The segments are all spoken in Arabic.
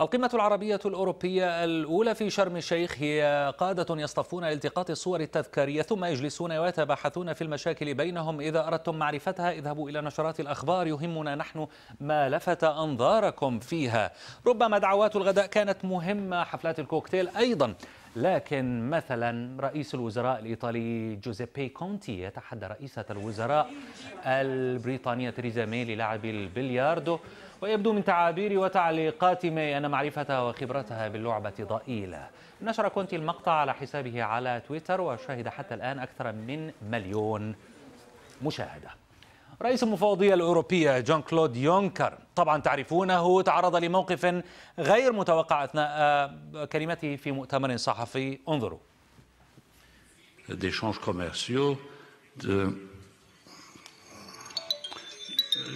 القمة العربية الأوروبية الأولى في شرم الشيخ هي قادة يصطفون التقاط الصور التذكارية ثم يجلسون ويتباحثون في المشاكل بينهم إذا أردتم معرفتها اذهبوا إلى نشرات الأخبار يهمنا نحن ما لفت أنظاركم فيها ربما دعوات الغداء كانت مهمة حفلات الكوكتيل أيضا لكن مثلا رئيس الوزراء الإيطالي جوزيبي كونتي يتحدى رئيسة الوزراء البريطانية تريزا مي للعب البلياردو ويبدو من تعابير وتعليقات ماي أن معرفتها وخبرتها باللعبة ضئيلة نشر كونتي المقطع على حسابه على تويتر وشهد حتى الآن أكثر من مليون مشاهدة رئيس المفوضية الأوروبية جون كلود يونكر طبعا تعرفونه تعرض لموقف غير متوقع أثناء آه، كلمته في مؤتمر صحفي انظروا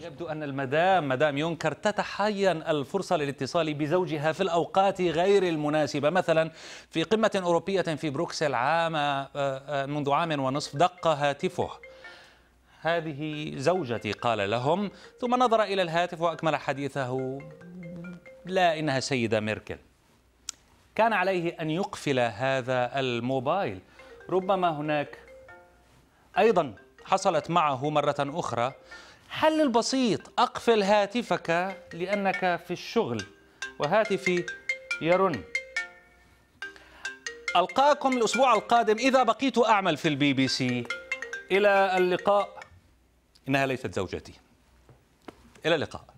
يبدو أن المدام مدام يونكر تتحين الفرصة للاتصال بزوجها في الأوقات غير المناسبة مثلا في قمة أوروبية في بروكسل عام آه، آه، منذ عام ونصف دق هاتفه هذه زوجتي قال لهم ثم نظر إلى الهاتف وأكمل حديثه لا إنها السيدة ميركل كان عليه أن يقفل هذا الموبايل ربما هناك أيضا حصلت معه مرة أخرى حل البسيط أقفل هاتفك لأنك في الشغل وهاتفي يرن ألقاكم الأسبوع القادم إذا بقيت أعمل في البي بي سي إلى اللقاء إنها ليست زوجتي إلى اللقاء